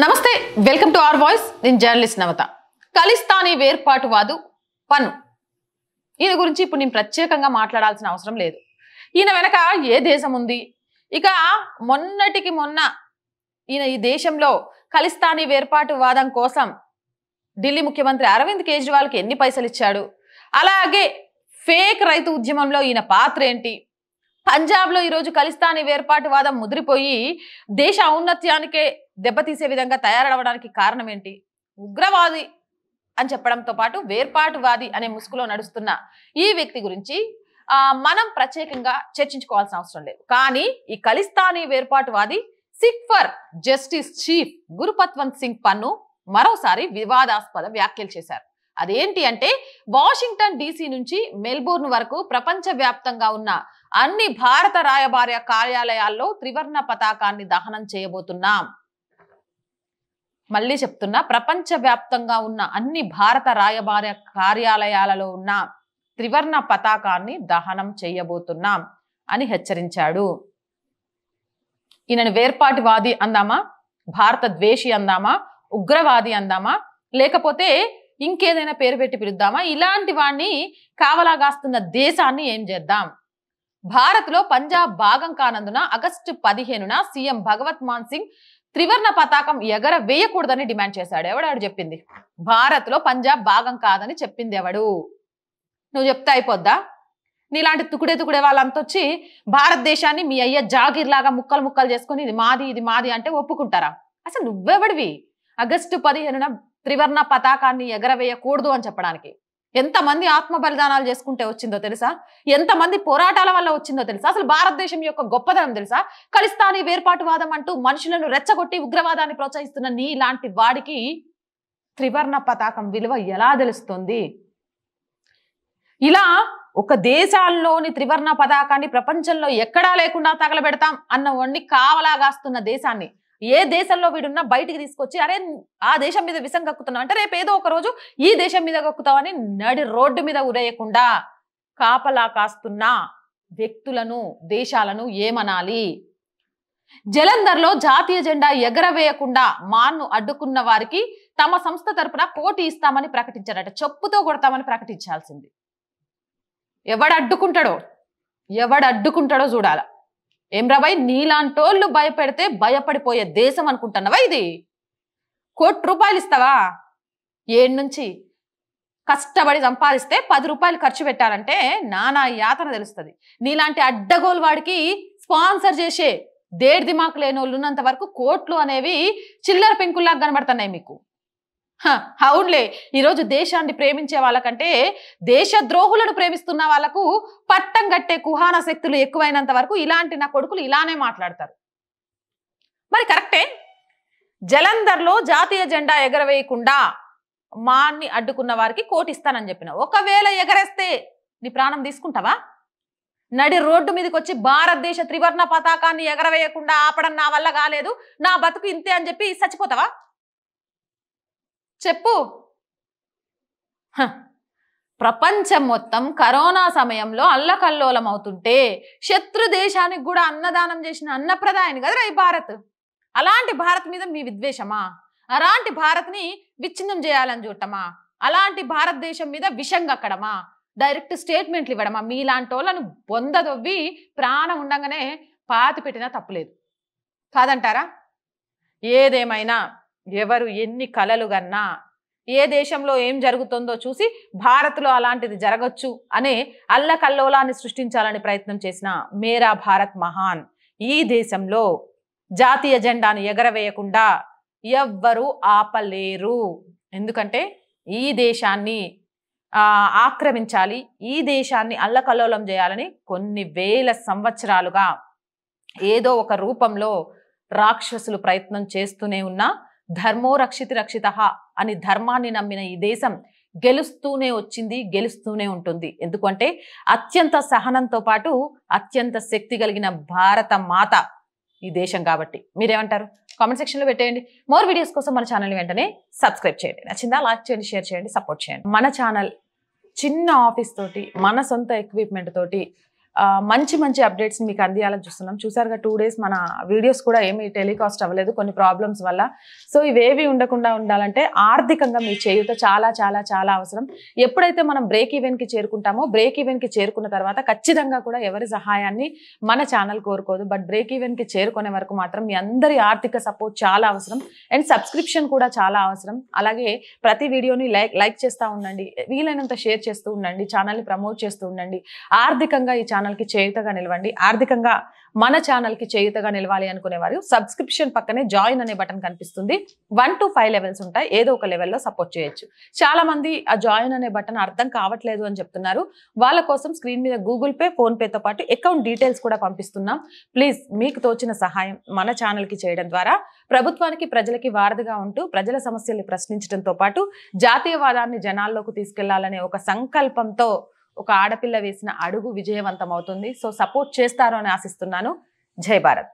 నమస్తే welcome to our voice నేను journalist Navata Khalistani వేర్పాటువాదు పన్ను ఈయన గురించి ఇప్పుడు నేను ప్రత్యేకంగా మాట్లాడాల్సిన అవసరం లేదు ఈయన వెనక ఏ దేశం ఉంది ఇక మొన్నటికి మొన్న ఈయన ఈ దేశంలో ఖలిస్తానీ వేర్పాటు వాదం కోసం ఢిల్లీ ముఖ్యమంత్రి అరవింద్ కేజ్రీవాల్కి ఎన్ని పైసలు ఇచ్చాడు అలాగే ఫేక్ రైతు ఉద్యమంలో ఈయన పాత్ర ఏంటి పంజాబ్లో ఈరోజు ఖలిస్తానీ వేర్పాటువాదం ముదిరిపోయి దేశ ఔన్నత్యానికే దెబ్బతీసే విధంగా తయారవడానికి కారణం ఏంటి ఉగ్రవాది అని చెప్పడంతో పాటు వేర్పాటువాది అనే ముసుగులో నడుస్తున్న ఈ వ్యక్తి గురించి మనం ప్రత్యేకంగా చర్చించుకోవాల్సిన అవసరం లేదు కానీ ఈ ఖలిస్తానీ వేర్పాటువాది Sikh for justice chief Gurpatwant Singh Pannun మరోసారి వివాదాస్పద వ్యాఖ్యలు చేశారు అదేంటి అంటే వాషింగ్టన్ డీసీ నుంచి మెల్బోర్న్ వరకు ప్రపంచవ్యాప్తంగా ఉన్న అన్ని భారత రాయబార్య కార్యాలయాల్లో త్రివర్ణ పతాకాన్ని దహనం చేయబోతున్నాం మళ్ళీ చెప్తున్నా ప్రపంచవ్యాప్తంగా ఉన్న అన్ని భారత రాయబార కార్యాలయాలలో ఉన్న త్రివర్ణ పతాకాన్ని దహనం చేయబోతున్నాం అని హెచ్చరించాడు ఈయనను వేర్పాటివాది అందామా భారత ద్వేషి అందామా ఉగ్రవాది అందామా లేకపోతే ఇంకేదైనా పేరు పెట్టి పిలుద్దామా ఇలాంటి వాడిని కావలాగాస్తున్న దేశాన్ని ఏం చేద్దాం భారత్లో పంజాబ్ భాగం కానందున ఆగస్టు పదిహేనున సీఎం భగవత్ మాన్ సింగ్ త్రివర్ణ పతాకం ఎగర వేయకూడదని డిమాండ్ చేశాడు ఎవడాడు చెప్పింది భారత్లో పంజాబ్ భాగం కాదని చెప్పింది ఎవడు నువ్వు చెప్తే అయిపోద్దా నీలాంటి తుకుడే తుకుడే వాళ్ళంతా వచ్చి భారతదేశాన్ని మీ అయ్య జాగిర్లాగా ముక్కలు ముక్కలు చేసుకుని ఇది మాది ఇది మాది అంటే ఒప్పుకుంటారా అసలు నువ్వెవడివి ఆగస్టు పదిహేనున త్రివర్ణ పతాకాన్ని ఎగరవేయకూడదు అని చెప్పడానికి ఎంతమంది ఆత్మ బలిదానాలు చేసుకుంటే వచ్చిందో తెలుసా ఎంతమంది పోరాటాల వల్ల వచ్చిందో తెలుసా అసలు భారతదేశం యొక్క గొప్పదనం తెలుసా వేర్పాటు వేర్పాటువాదం అంటూ మనుషులను రెచ్చగొట్టి ఉగ్రవాదాన్ని ప్రోత్సహిస్తున్న నీ ఇలాంటి వాడికి త్రివర్ణ పతాకం విలువ ఎలా తెలుస్తుంది ఇలా ఒక దేశాల్లోని త్రివర్ణ పతాకాన్ని ప్రపంచంలో ఎక్కడా లేకుండా తగలబెడతాం అన్న వండి కావలాగాస్తున్న దేశాన్ని ఏ దేశంలో వీడున్నా బయటికి తీసుకొచ్చి అరే ఆ దేశం మీద విషం కక్కుతున్నావు అంటే రేపు ఏదో ఒక రోజు ఈ దేశం మీద కక్కుతావని నడి రోడ్డు మీద ఉరేయకుండా కాపలా కాస్తున్న వ్యక్తులను దేశాలను ఏమనాలి జలంధర్లో జాతీయ జెండా ఎగరవేయకుండా మాన్ను అడ్డుకున్న వారికి తమ సంస్థ తరపున పోటీ ఇస్తామని ప్రకటించారట చెప్పుతో కొడతామని ప్రకటించాల్సింది ఎవడు అడ్డుకుంటాడో ఎవడు అడ్డుకుంటాడో చూడాల ఏం రాబాయ్ నీలాంటోళ్ళు భయపెడితే భయపడిపోయే దేశం అనుకుంటున్నావా ఇది కోటి రూపాయలు ఇస్తావా ఏడు నుంచి కష్టపడి సంపాదిస్తే పది రూపాయలు ఖర్చు పెట్టాలంటే నానా యాతన తెలుస్తుంది నీలాంటి అడ్డగోలు వాడికి స్పాన్సర్ చేసే దేడిదిమాకు లేని వాళ్ళు ఉన్నంత వరకు కోట్లు అనేవి చిల్లర పెంకుల్లాగా కనబడుతున్నాయి మీకు అవునులే ఈరోజు దేశాన్ని ప్రేమించే వాళ్ళకంటే దేశ ద్రోహులను ప్రేమిస్తున్న వాళ్ళకు పట్టం కట్టే కుహాన శక్తులు ఎక్కువైనంత వరకు ఇలాంటి నా కొడుకులు ఇలానే మాట్లాడతారు మరి కరెక్టే జలంధర్లో జాతీయ జెండా ఎగరవేయకుండా మాన్ని అడ్డుకున్న వారికి కోటిస్తానని చెప్పిన ఒకవేళ ఎగరేస్తే నీ ప్రాణం తీసుకుంటావా నడి రోడ్డు మీదకి వచ్చి భారతదేశ త్రివర్ణ పతాకాన్ని ఎగరవేయకుండా ఆపడం నా వల్ల కాలేదు నా బతుకు ఇంతే అని చెప్పి చచ్చిపోతావా చెప్పు ప్రపంచం మొత్తం కరోనా సమయంలో అల్లకల్లోలం అవుతుంటే శత్రు దేశానికి కూడా అన్నదానం చేసిన అన్నప్రదాయని కదా ఈ భారత్ అలాంటి భారత్ మీద మీ విద్వేషమా అలాంటి భారత్ని విచ్ఛిన్నం చేయాలని చూడటమా అలాంటి భారతదేశం మీద విషం కక్కడమా డైరెక్ట్ స్టేట్మెంట్లు ఇవ్వడమా మీలాంటి వాళ్ళను బొందదొవ్వి ప్రాణం ఉండగానే పాతి పెట్టినా తప్పులేదు కాదంటారా ఏదేమైనా ఎవరు ఎన్ని కలలు గన్నా ఏ దేశంలో ఏం జరుగుతుందో చూసి భారత్లో అలాంటిది జరగచ్చు అనే అల్లకల్లోలాన్ని సృష్టించాలని ప్రయత్నం చేసిన మేరా భారత్ మహాన్ ఈ దేశంలో జాతీయ జెండాను ఎగరవేయకుండా ఎవ్వరూ ఆపలేరు ఎందుకంటే ఈ దేశాన్ని ఆక్రమించాలి ఈ దేశాన్ని అల్లకల్లోలం చేయాలని కొన్ని వేల సంవత్సరాలుగా ఏదో ఒక రూపంలో రాక్షసులు ప్రయత్నం చేస్తూనే ఉన్నా ధర్మో రక్షితి రక్షిత అని ధర్మాన్ని నమ్మిన ఈ దేశం గెలుస్తూనే వచ్చింది గెలుస్తూనే ఉంటుంది ఎందుకంటే అత్యంత సహనంతో పాటు అత్యంత శక్తి కలిగిన భారత మాత ఈ దేశం కాబట్టి మీరేమంటారు కామెంట్ సెక్షన్లో పెట్టేయండి మోర్ వీడియోస్ కోసం మన ఛానల్ వెంటనే సబ్స్క్రైబ్ చేయండి నచ్చిందా లైక్ చేయండి షేర్ చేయండి సపోర్ట్ చేయండి మన ఛానల్ చిన్న ఆఫీస్ తోటి మన సొంత ఎక్విప్మెంట్ తోటి మంచి మంచి అప్డేట్స్ మీకు అందియాలని చూస్తున్నాం చూసారుగా టూ డేస్ మన వీడియోస్ కూడా ఏమి టెలికాస్ట్ అవ్వలేదు కొన్ని ప్రాబ్లమ్స్ వల్ల సో ఇవేవి ఉండకుండా ఉండాలంటే ఆర్థికంగా మీ చేయుత చాలా చాలా చాలా అవసరం ఎప్పుడైతే మనం బ్రేక్ ఈవెన్ కి చేరుకుంటామో బ్రేక్ ఈవెన్ కి చేరుకున్న తర్వాత ఖచ్చితంగా కూడా ఎవరి సహాయాన్ని మన ఛానల్ కోరుకోదు బట్ బ్రేక్ ఈవెన్ కి చేరుకునే వరకు మాత్రం మీ అందరి ఆర్థిక సపోర్ట్ చాలా అవసరం అండ్ సబ్స్క్రిప్షన్ కూడా చాలా అవసరం అలాగే ప్రతి వీడియోని లైక్ లైక్ చేస్తూ ఉండండి వీలైనంత షేర్ చేస్తూ ఉండండి ఛానల్ని ప్రమోట్ చేస్తూ ఉండండి ఆర్థికంగా ఈ ఛానల్ ఛానల్కి చేయుతగా నిలవండి ఆర్థికంగా మన ఛానల్కి చేయుతగా నిలవాలి అనుకునే వారు సబ్స్క్రిప్షన్ పక్కనే జాయిన్ అనే బటన్ కనిపిస్తుంది వన్ టు ఫైవ్ లెవెల్స్ ఉంటాయి ఏదో ఒక లెవెల్లో సపోర్ట్ చేయొచ్చు చాలా మంది ఆ జాయిన్ అనే బటన్ అర్థం కావట్లేదు అని చెప్తున్నారు వాళ్ళ కోసం స్క్రీన్ మీద గూగుల్ పే ఫోన్పేతో పాటు అకౌంట్ డీటెయిల్స్ కూడా పంపిస్తున్నాం ప్లీజ్ మీకు తోచిన సహాయం మన ఛానల్కి చేయడం ద్వారా ప్రభుత్వానికి ప్రజలకి వారధిగా ఉంటూ ప్రజల సమస్యల్ని ప్రశ్నించడంతో పాటు జాతీయవాదాన్ని జనాల్లోకి తీసుకెళ్లాలనే ఒక సంకల్పంతో ఒక ఆడపిల్ల వేసిన అడుగు విజయవంతం అవుతుంది సో సపోర్ట్ చేస్తారు అని ఆశిస్తున్నాను జై భారత్